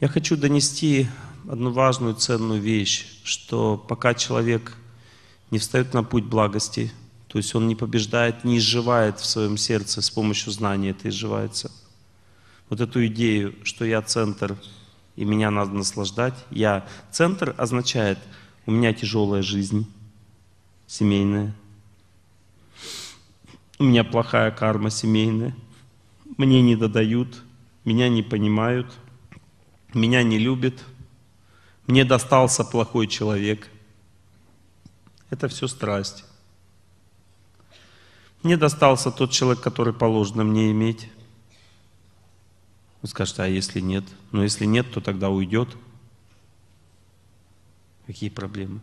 Я хочу донести одну важную, ценную вещь, что пока человек не встает на путь благости, то есть он не побеждает, не изживает в своем сердце с помощью знания, это изживается. Вот эту идею, что я центр, и меня надо наслаждать. Я центр означает, у меня тяжелая жизнь, семейная. У меня плохая карма семейная. Мне не додают, меня не понимают – меня не любит, мне достался плохой человек. Это все страсть. Мне достался тот человек, который положено мне иметь. Вы скажете, а если нет? Но ну, если нет, то тогда уйдет. Какие проблемы?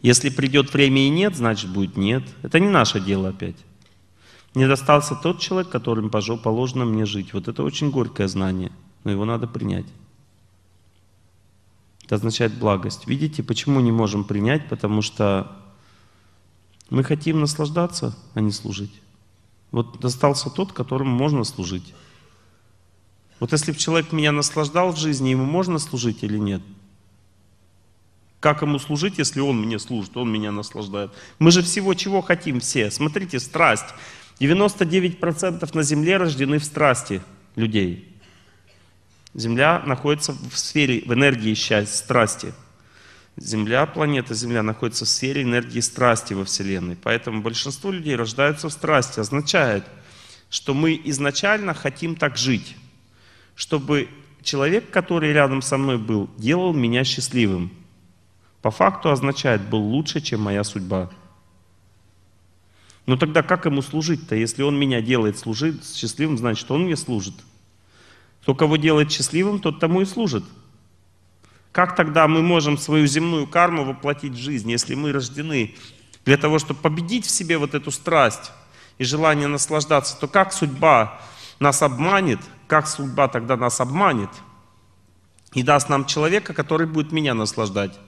Если придет время и нет, значит будет нет. Это не наше дело опять. Мне достался тот человек, которым положено мне жить. Вот это очень горькое знание, но его надо принять. Это означает благость. Видите, почему не можем принять? Потому что мы хотим наслаждаться, а не служить. Вот достался тот, которому можно служить. Вот если бы человек меня наслаждал в жизни, ему можно служить или нет? Как ему служить, если он мне служит, он меня наслаждает? Мы же всего чего хотим все. Смотрите, страсть. 99% на земле рождены в страсти людей. Земля находится в сфере, в энергии счастья, страсти. Земля, планета Земля находится в сфере энергии страсти во Вселенной. Поэтому большинство людей рождаются в страсти. Означает, что мы изначально хотим так жить, чтобы человек, который рядом со мной был, делал меня счастливым. По факту означает, был лучше, чем моя судьба. Но ну тогда как ему служить-то? Если он меня делает служить счастливым, значит, он мне служит. То, кого делает счастливым, тот тому и служит. Как тогда мы можем свою земную карму воплотить в жизнь, если мы рождены для того, чтобы победить в себе вот эту страсть и желание наслаждаться, то как судьба нас обманет, как судьба тогда нас обманет и даст нам человека, который будет меня наслаждать?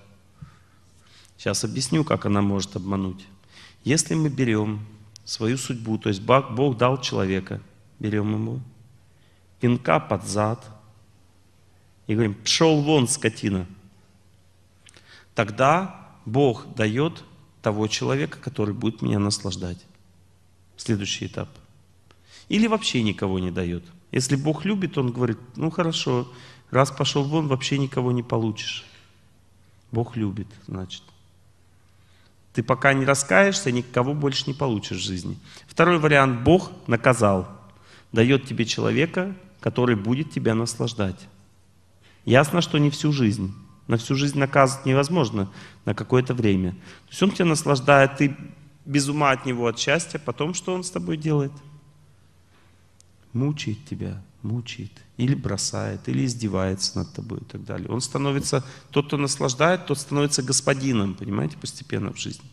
Сейчас объясню, как она может обмануть. Если мы берем свою судьбу, то есть Бог дал человека, берем ему пинка под зад и говорим, пшел вон, скотина. Тогда Бог дает того человека, который будет меня наслаждать. Следующий этап. Или вообще никого не дает. Если Бог любит, Он говорит, ну хорошо, раз пошел вон, вообще никого не получишь. Бог любит, значит. Ты пока не раскаешься, никого больше не получишь в жизни. Второй вариант. Бог наказал. Дает тебе человека, который будет тебя наслаждать. Ясно, что не всю жизнь. На всю жизнь наказывать невозможно, на какое-то время. То есть он тебя наслаждает, ты без ума от него, от счастья. Потом что он с тобой делает? Мучает тебя, мучает. Или бросает, или издевается над тобой и так далее. Он становится, тот, кто наслаждает, тот становится господином, понимаете, постепенно в жизни.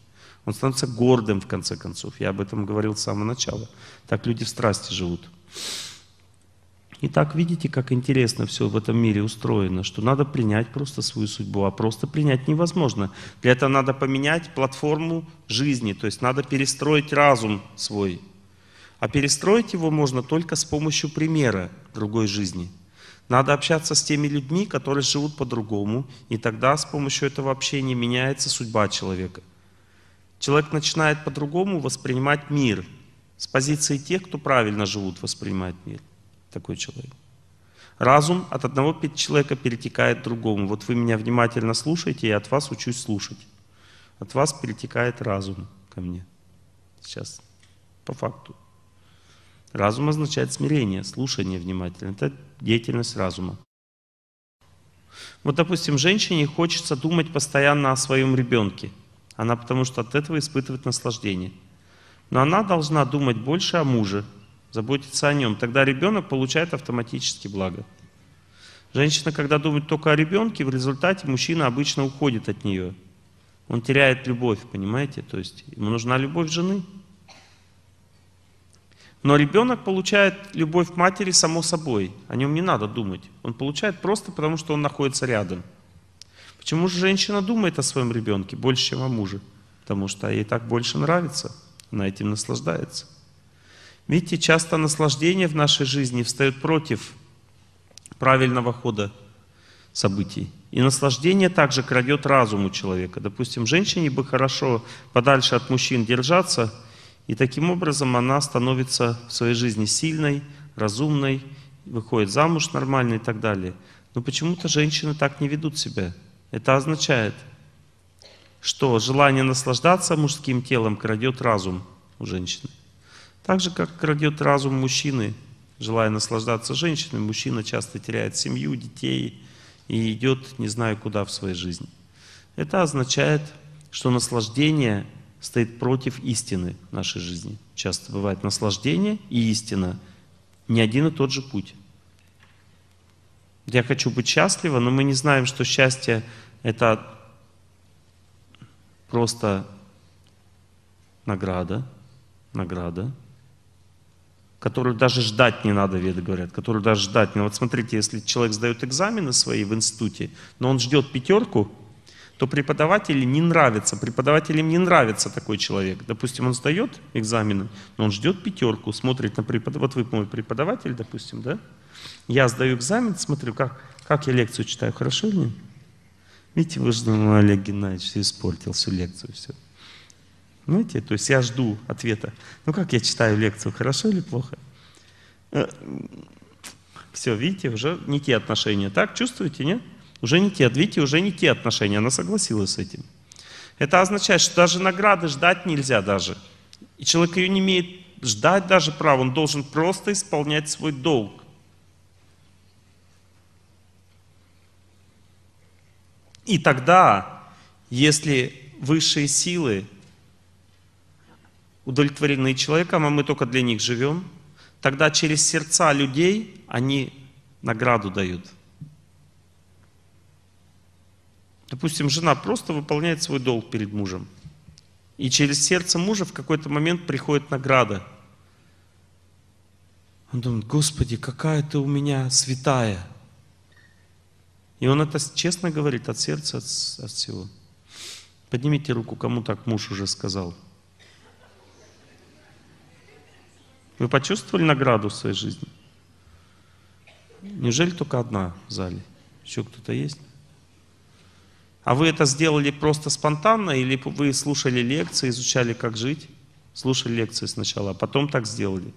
Он становится гордым, в конце концов. Я об этом говорил с самого начала. Так люди в страсти живут. Итак, видите, как интересно все в этом мире устроено, что надо принять просто свою судьбу, а просто принять невозможно. Для этого надо поменять платформу жизни, то есть надо перестроить разум свой. А перестроить его можно только с помощью примера другой жизни. Надо общаться с теми людьми, которые живут по-другому, и тогда с помощью этого общения меняется судьба человека. Человек начинает по-другому воспринимать мир, с позиции тех, кто правильно живут, воспринимает мир – такой человек. Разум от одного человека перетекает к другому. Вот вы меня внимательно слушаете, я от вас учусь слушать. От вас перетекает разум ко мне. Сейчас, по факту. Разум означает смирение, слушание внимательно. Это деятельность разума. Вот, допустим, женщине хочется думать постоянно о своем ребенке. Она потому что от этого испытывает наслаждение. Но она должна думать больше о муже, заботиться о нем. Тогда ребенок получает автоматически благо. Женщина, когда думает только о ребенке, в результате мужчина обычно уходит от нее. Он теряет любовь, понимаете? То есть ему нужна любовь жены. Но ребенок получает любовь матери само собой. О нем не надо думать. Он получает просто потому, что он находится рядом. Почему же женщина думает о своем ребенке больше, чем о муже? Потому что ей так больше нравится, она этим наслаждается. Видите, часто наслаждение в нашей жизни встает против правильного хода событий. И наслаждение также крадет разум у человека. Допустим, женщине бы хорошо подальше от мужчин держаться, и таким образом она становится в своей жизни сильной, разумной, выходит замуж нормально и так далее. Но почему-то женщины так не ведут себя. Это означает, что желание наслаждаться мужским телом крадет разум у женщины. Так же, как крадет разум мужчины, желая наслаждаться женщиной, мужчина часто теряет семью, детей и идет не знаю куда в своей жизни. Это означает, что наслаждение стоит против истины в нашей жизни. Часто бывает наслаждение и истина не один и тот же путь. Я хочу быть счастлива, но мы не знаем, что счастье — это просто награда, награда, которую даже ждать не надо, веды говорят, которую даже ждать не надо. Вот смотрите, если человек сдает экзамены свои в институте, но он ждет пятерку, то преподавателю не нравится, преподавателям не нравится такой человек. Допустим, он сдает экзамены, но он ждет пятерку, смотрит на преподавателя. Вот вы мой преподаватель, допустим, да? Я сдаю экзамен, смотрю, как, как я лекцию читаю, хорошо ли? Видите, вы же, ну, Олег Геннадьевич, все испортил всю лекцию, все. Понимаете? То есть я жду ответа. Ну как я читаю лекцию, хорошо или плохо? Э, Все, видите, уже не те отношения. Так чувствуете, нет? Уже не те, видите, уже не те отношения. Она согласилась с этим. Это означает, что даже награды ждать нельзя даже. И человек ее не имеет ждать даже права, он должен просто исполнять свой долг. И тогда, если высшие силы удовлетворены человеком, а мы только для них живем, тогда через сердца людей они награду дают. Допустим, жена просто выполняет свой долг перед мужем. И через сердце мужа в какой-то момент приходит награда. Он думает, Господи, какая ты у меня святая. И он это честно говорит от сердца, от, от всего. Поднимите руку, кому так муж уже сказал – Вы почувствовали награду в своей жизни? Неужели только одна в зале? Еще кто-то есть? А вы это сделали просто спонтанно или вы слушали лекции, изучали, как жить? Слушали лекции сначала, а потом так сделали.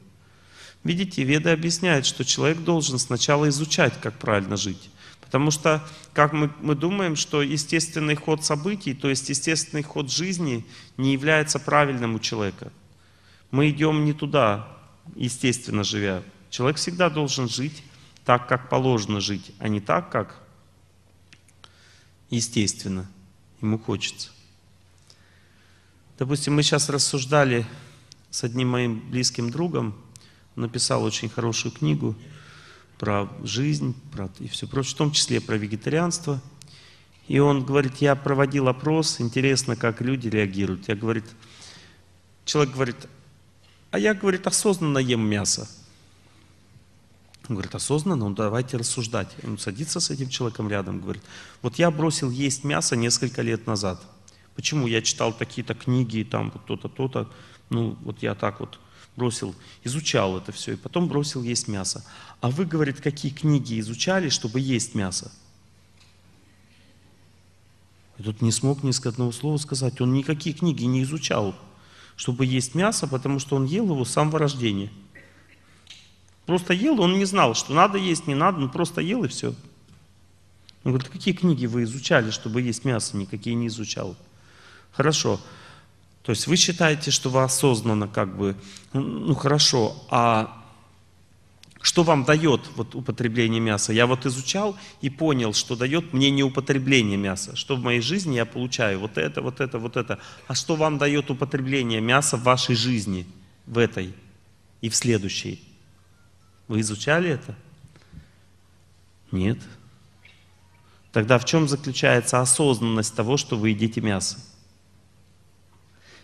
Видите, Веды объясняют, что человек должен сначала изучать, как правильно жить. Потому что, как мы, мы думаем, что естественный ход событий, то есть естественный ход жизни не является правильным у человека. Мы идем не туда, естественно живя. Человек всегда должен жить так, как положено жить, а не так, как естественно ему хочется. Допустим, мы сейчас рассуждали с одним моим близким другом, написал очень хорошую книгу про жизнь, про и все прочее, в том числе про вегетарианство. И он говорит, я проводил опрос, интересно, как люди реагируют. Я говорит, человек говорит, а я, говорит, осознанно ем мясо. Он говорит, осознанно, ну давайте рассуждать. Он садится с этим человеком рядом, говорит, вот я бросил есть мясо несколько лет назад. Почему я читал такие-то книги, там вот то-то, то-то, ну вот я так вот бросил, изучал это все, и потом бросил есть мясо. А вы, говорит, какие книги изучали, чтобы есть мясо? И тут не смог ни с одного слова сказать, он никакие книги не изучал чтобы есть мясо, потому что он ел его с самого рождения. Просто ел, он не знал, что надо есть, не надо, он просто ел и все. Он говорит, «А какие книги вы изучали, чтобы есть мясо? Никакие не изучал. Хорошо. То есть вы считаете, что вы осознанно как бы, ну хорошо, а что вам дает вот употребление мяса? Я вот изучал и понял, что дает мне не употребление мяса, что в моей жизни я получаю вот это, вот это, вот это. А что вам дает употребление мяса в вашей жизни, в этой и в следующей? Вы изучали это? Нет. Тогда в чем заключается осознанность того, что вы едите мясо?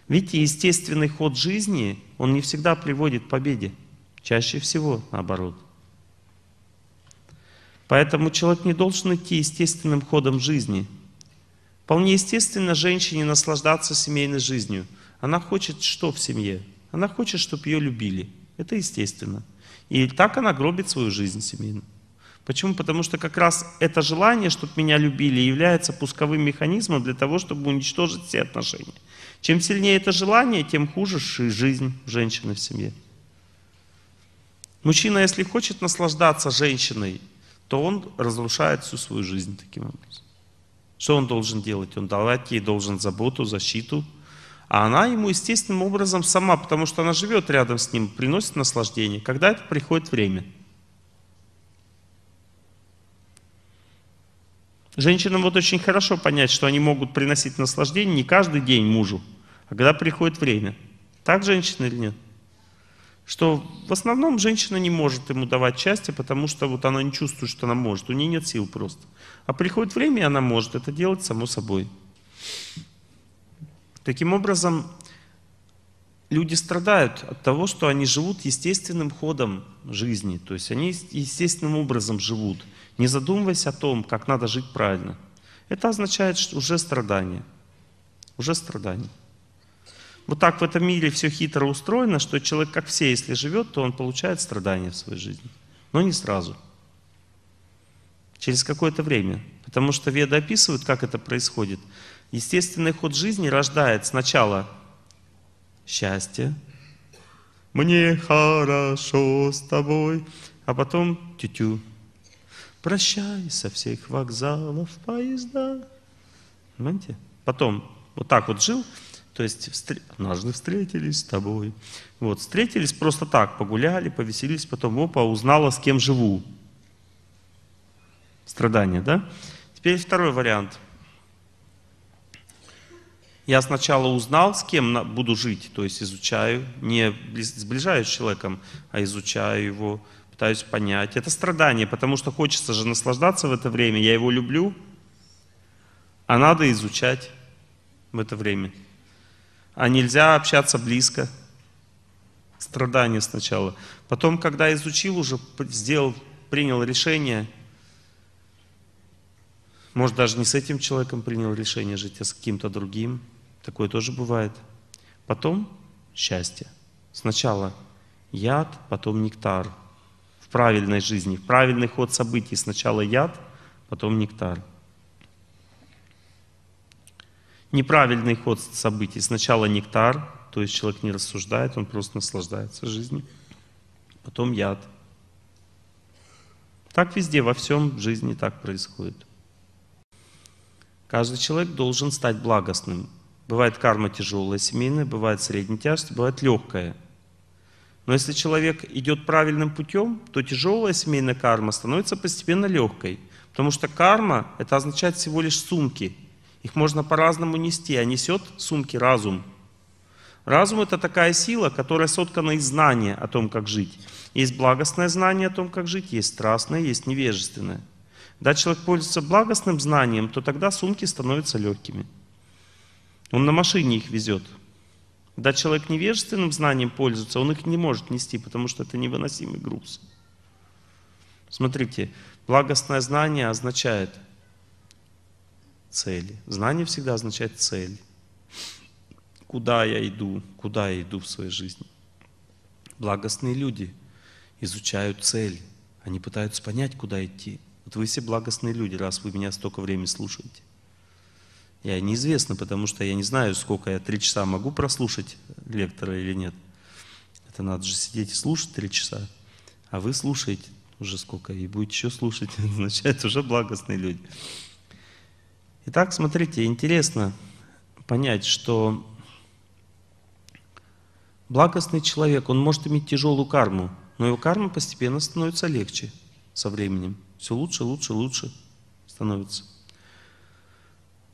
Видите, естественный ход жизни, он не всегда приводит к победе. Чаще всего наоборот. Поэтому человек не должен идти естественным ходом жизни. Вполне естественно женщине наслаждаться семейной жизнью. Она хочет что в семье? Она хочет, чтобы ее любили. Это естественно. И так она гробит свою жизнь семейную. Почему? Потому что как раз это желание, чтобы меня любили, является пусковым механизмом для того, чтобы уничтожить все отношения. Чем сильнее это желание, тем хуже жизнь женщины в семье. Мужчина, если хочет наслаждаться женщиной, то он разрушает всю свою жизнь таким образом. Что он должен делать? Он давать ей должен заботу, защиту. А она ему естественным образом сама, потому что она живет рядом с ним, приносит наслаждение. Когда это приходит время? Женщинам вот очень хорошо понять, что они могут приносить наслаждение не каждый день мужу, а когда приходит время. Так женщины или нет? что в основном женщина не может ему давать счастье, потому что вот она не чувствует, что она может, у нее нет сил просто. А приходит время, и она может это делать само собой. Таким образом, люди страдают от того, что они живут естественным ходом жизни, то есть они естественным образом живут, не задумываясь о том, как надо жить правильно. Это означает что уже страдание, уже страдание. Вот так в этом мире все хитро устроено, что человек, как все, если живет, то он получает страдания в своей жизни. Но не сразу. Через какое-то время. Потому что веды описывают, как это происходит. Естественный ход жизни рождает сначала счастье. Мне хорошо с тобой. А потом тю-тю. Прощай со всех вокзалов поезда. Понимаете? Потом вот так вот жил, то есть встр... однажды встретились с тобой. Вот, встретились просто так, погуляли, повеселились, потом опа, узнала, с кем живу. Страдание, да? Теперь второй вариант. Я сначала узнал, с кем буду жить, то есть изучаю, не сближаюсь с человеком, а изучаю его, пытаюсь понять. Это страдание, потому что хочется же наслаждаться в это время, я его люблю, а надо изучать в это время. А нельзя общаться близко. Страдание сначала. Потом, когда изучил уже, сделал, принял решение, может, даже не с этим человеком принял решение жить, а с каким-то другим. Такое тоже бывает. Потом счастье. Сначала яд, потом нектар. В правильной жизни, в правильный ход событий. Сначала яд, потом нектар неправильный ход событий. Сначала нектар, то есть человек не рассуждает, он просто наслаждается жизнью. Потом яд. Так везде, во всем в жизни так происходит. Каждый человек должен стать благостным. Бывает карма тяжелая, семейная, бывает средняя тяжести, бывает легкая. Но если человек идет правильным путем, то тяжелая семейная карма становится постепенно легкой. Потому что карма — это означает всего лишь сумки — их можно по-разному нести, а несет сумки разум. Разум — это такая сила, которая соткана из знания о том, как жить. Есть благостное знание о том, как жить, есть страстное, есть невежественное. Когда человек пользуется благостным знанием, то тогда сумки становятся легкими. Он на машине их везет. Когда человек невежественным знанием пользуется, он их не может нести, потому что это невыносимый груз. Смотрите, благостное знание означает — цели. Знание всегда означает цель. Куда я иду, куда я иду в своей жизни. Благостные люди изучают цель. Они пытаются понять, куда идти. Вот вы все благостные люди, раз вы меня столько времени слушаете. Я неизвестно, потому что я не знаю, сколько я три часа могу прослушать лектора или нет. Это надо же сидеть и слушать три часа. А вы слушаете уже сколько, и будете еще слушать, означает уже благостные люди. Итак, смотрите, интересно понять, что благостный человек, он может иметь тяжелую карму, но его карма постепенно становится легче со временем. Все лучше, лучше, лучше становится.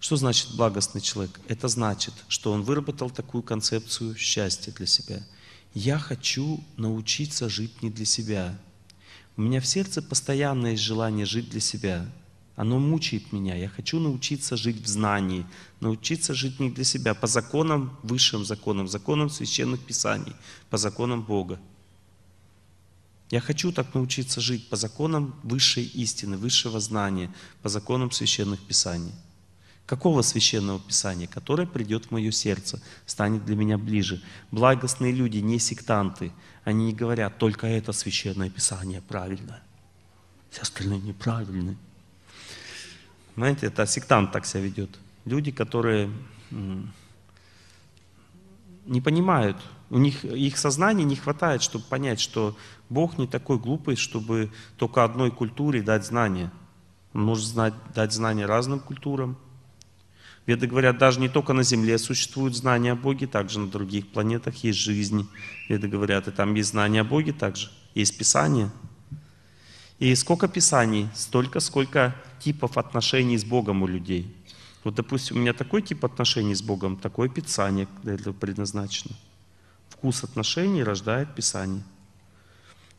Что значит благостный человек? Это значит, что он выработал такую концепцию счастья для себя. Я хочу научиться жить не для себя. У меня в сердце постоянное есть желание жить для себя оно мучает меня. Я хочу научиться жить в знании, научиться жить не для себя, по законам, высшим законам, законам священных писаний, по законам Бога. Я хочу так научиться жить по законам высшей истины, высшего знания, по законам священных писаний. Какого священного писания, которое придет в мое сердце, станет для меня ближе? Благостные люди, не сектанты, они не говорят, только это священное писание правильно, все остальные неправильные. Понимаете, это сектант так себя ведет. Люди, которые не понимают, у них, их сознания не хватает, чтобы понять, что Бог не такой глупый, чтобы только одной культуре дать знания. Он может знать, дать знания разным культурам. Веды говорят, даже не только на Земле существуют знания о Боге, также на других планетах есть жизнь. Веды говорят, и там есть знания о Боге также, есть Писание – и сколько писаний, столько, сколько типов отношений с Богом у людей. Вот, допустим, у меня такой тип отношений с Богом, такое писание для этого предназначено. Вкус отношений рождает писание.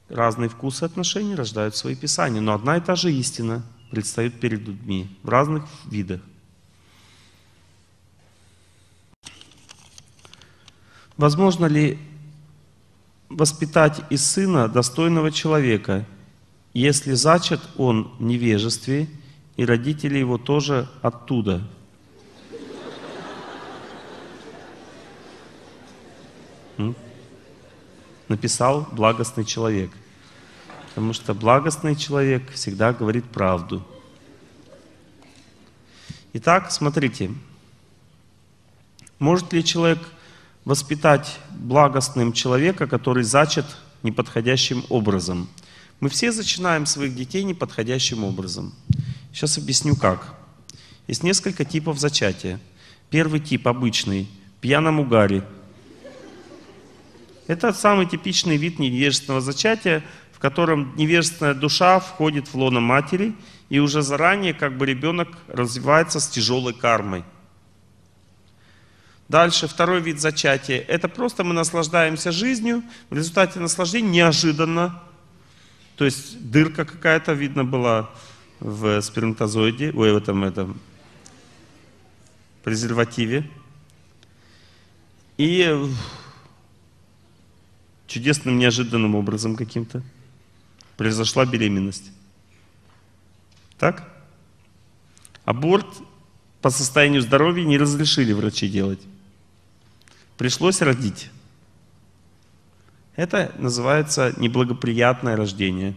Разные вкусы отношений рождают свои писания, но одна и та же истина предстает перед людьми в разных видах. Возможно ли воспитать из сына достойного человека, если зачат он в невежестве, и родители его тоже оттуда. Написал благостный человек. Потому что благостный человек всегда говорит правду. Итак, смотрите. Может ли человек воспитать благостным человека, который зачат неподходящим образом – мы все зачинаем своих детей неподходящим образом. Сейчас объясню как. Есть несколько типов зачатия. Первый тип обычный, пьяном угаре. Это самый типичный вид невежественного зачатия, в котором невежественная душа входит в лоно матери, и уже заранее как бы ребенок развивается с тяжелой кармой. Дальше второй вид зачатия. Это просто мы наслаждаемся жизнью, в результате наслаждения неожиданно то есть дырка какая-то видно была в сперматозоиде, ой, в этом, этом презервативе. И э, чудесным, неожиданным образом каким-то произошла беременность. Так? Аборт по состоянию здоровья не разрешили врачи делать. Пришлось родить. Это называется неблагоприятное рождение.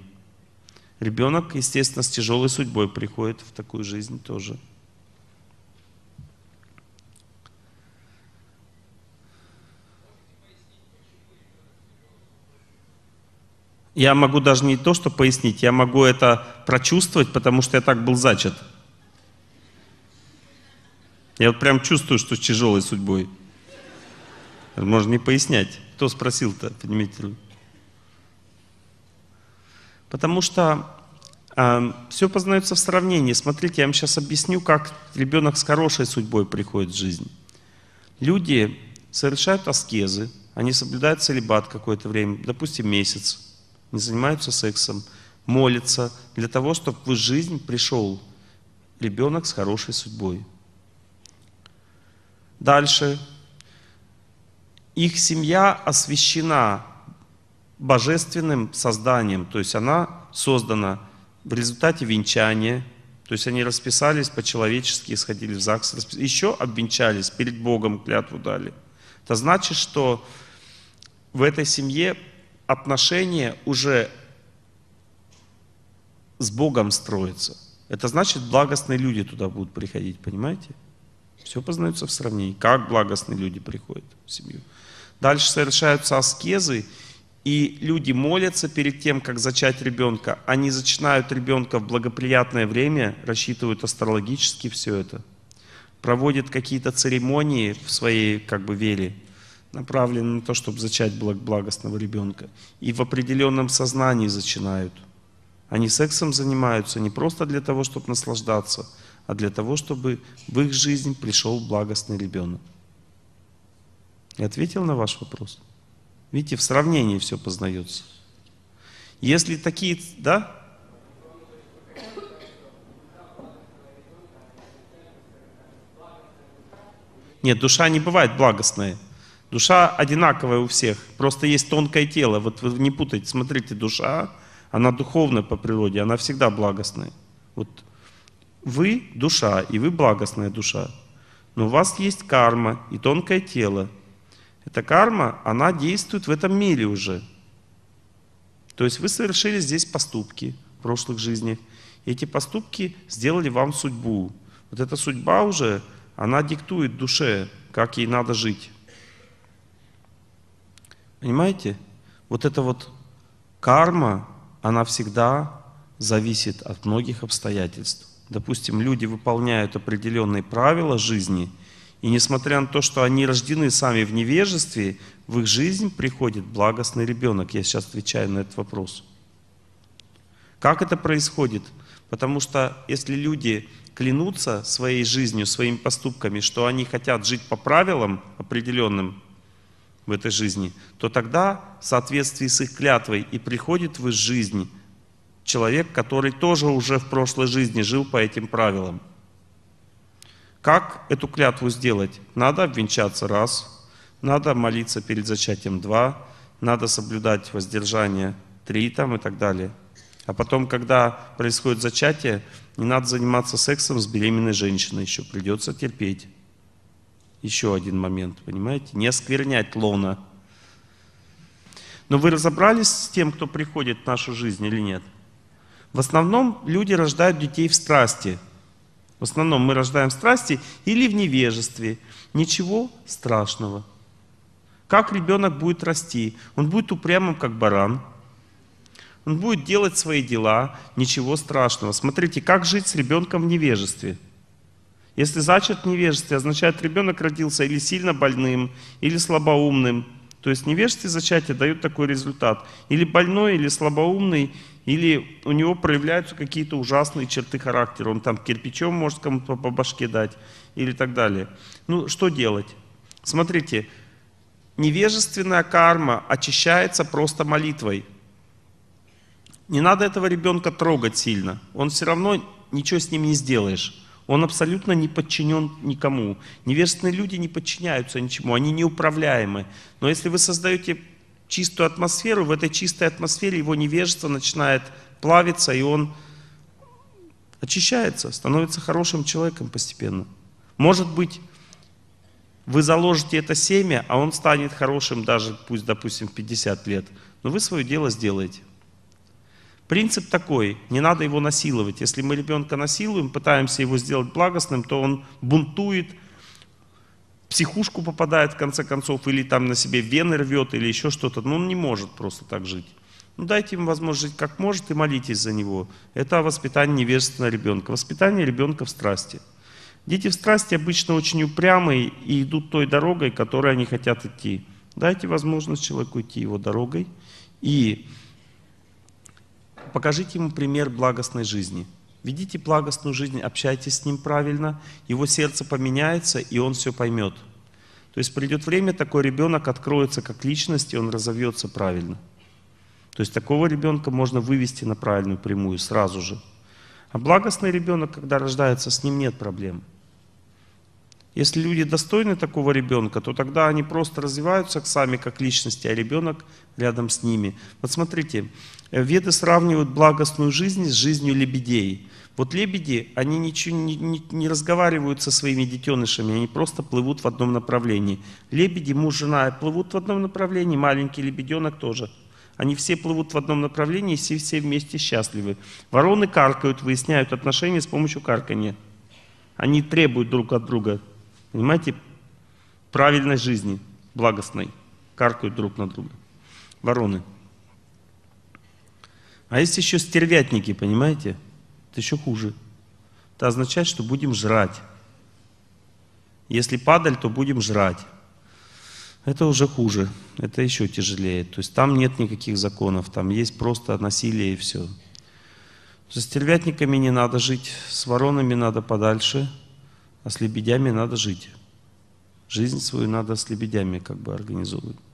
Ребенок, естественно, с тяжелой судьбой приходит в такую жизнь тоже. Я могу даже не то, что пояснить, я могу это прочувствовать, потому что я так был зачат. Я вот прям чувствую, что с тяжелой судьбой. Можно не пояснять. Кто спросил-то, понимаете? Потому что э, а, все познается в сравнении. Смотрите, я вам сейчас объясню, как ребенок с хорошей судьбой приходит в жизнь. Люди совершают аскезы, они соблюдают целебат какое-то время, допустим, месяц, не занимаются сексом, молятся для того, чтобы в жизнь пришел ребенок с хорошей судьбой. Дальше их семья освящена божественным созданием, то есть она создана в результате венчания, то есть они расписались по-человечески, сходили в ЗАГС, распис... еще обвенчались, перед Богом клятву дали. Это значит, что в этой семье отношения уже с Богом строятся. Это значит, благостные люди туда будут приходить, понимаете? Все познается в сравнении, как благостные люди приходят в семью. Дальше совершаются аскезы, и люди молятся перед тем, как зачать ребенка. Они зачинают ребенка в благоприятное время, рассчитывают астрологически все это, проводят какие-то церемонии в своей как бы вере, направленные на то, чтобы зачать благостного ребенка. И в определенном сознании зачинают. Они сексом занимаются не просто для того, чтобы наслаждаться, а для того, чтобы в их жизнь пришел благостный ребенок. Я ответил на ваш вопрос. Видите, в сравнении все познается. Если такие, да? Нет, душа не бывает благостная. Душа одинаковая у всех, просто есть тонкое тело. Вот вы не путайте, смотрите, душа, она духовная по природе, она всегда благостная. Вот вы душа, и вы благостная душа. Но у вас есть карма и тонкое тело – эта карма, она действует в этом мире уже. То есть вы совершили здесь поступки в прошлых жизнях. И эти поступки сделали вам судьбу. Вот эта судьба уже, она диктует душе, как ей надо жить. Понимаете? Вот эта вот карма, она всегда зависит от многих обстоятельств. Допустим, люди выполняют определенные правила жизни – и несмотря на то, что они рождены сами в невежестве, в их жизнь приходит благостный ребенок. Я сейчас отвечаю на этот вопрос. Как это происходит? Потому что если люди клянутся своей жизнью, своими поступками, что они хотят жить по правилам определенным в этой жизни, то тогда в соответствии с их клятвой и приходит в их жизнь человек, который тоже уже в прошлой жизни жил по этим правилам. Как эту клятву сделать? Надо обвенчаться раз, надо молиться перед зачатием два, надо соблюдать воздержание три там и так далее. А потом, когда происходит зачатие, не надо заниматься сексом с беременной женщиной, еще придется терпеть. Еще один момент, понимаете? Не осквернять лона. Но вы разобрались с тем, кто приходит в нашу жизнь или нет? В основном люди рождают детей в страсти. В основном мы рождаем страсти или в невежестве. Ничего страшного. Как ребенок будет расти? Он будет упрямым, как баран. Он будет делать свои дела, ничего страшного. Смотрите, как жить с ребенком в невежестве. Если зачат невежестве означает, ребенок родился или сильно больным, или слабоумным – то есть невежественные зачатия дают такой результат. Или больной, или слабоумный, или у него проявляются какие-то ужасные черты характера. Он там кирпичом может кому-то по башке дать или так далее. Ну, что делать? Смотрите, невежественная карма очищается просто молитвой. Не надо этого ребенка трогать сильно. Он все равно ничего с ним не сделаешь. Он абсолютно не подчинен никому. Неверственные люди не подчиняются ничему, они неуправляемы. Но если вы создаете чистую атмосферу, в этой чистой атмосфере его невежество начинает плавиться, и он очищается, становится хорошим человеком постепенно. Может быть, вы заложите это семя, а он станет хорошим даже, пусть, допустим, в 50 лет, но вы свое дело сделаете. Принцип такой, не надо его насиловать. Если мы ребенка насилуем, пытаемся его сделать благостным, то он бунтует, психушку попадает в конце концов, или там на себе вены рвет, или еще что-то. Но он не может просто так жить. Ну дайте ему возможность жить как может и молитесь за него. Это воспитание невежественного ребенка. Воспитание ребенка в страсти. Дети в страсти обычно очень упрямые и идут той дорогой, которой они хотят идти. Дайте возможность человеку идти его дорогой. И покажите ему пример благостной жизни. Ведите благостную жизнь, общайтесь с ним правильно, его сердце поменяется, и он все поймет. То есть придет время, такой ребенок откроется как личность, и он разовьется правильно. То есть такого ребенка можно вывести на правильную прямую сразу же. А благостный ребенок, когда рождается, с ним нет проблем – если люди достойны такого ребенка, то тогда они просто развиваются сами как личности, а ребенок рядом с ними. Вот смотрите, э, веды сравнивают благостную жизнь с жизнью лебедей. Вот лебеди, они ничего не, не, не разговаривают со своими детенышами, они просто плывут в одном направлении. Лебеди, муж, жена э, плывут в одном направлении, маленький лебеденок тоже. Они все плывут в одном направлении, все, все вместе счастливы. Вороны каркают, выясняют отношения с помощью карканья. Они требуют друг от друга понимаете, правильной жизни, благостной, каркают друг на друга. Вороны. А есть еще стервятники, понимаете? Это еще хуже. Это означает, что будем жрать. Если падаль, то будем жрать. Это уже хуже, это еще тяжелее. То есть там нет никаких законов, там есть просто насилие и все. Со стервятниками не надо жить, с воронами надо подальше – а с лебедями надо жить. Жизнь свою надо с лебедями как бы организовывать.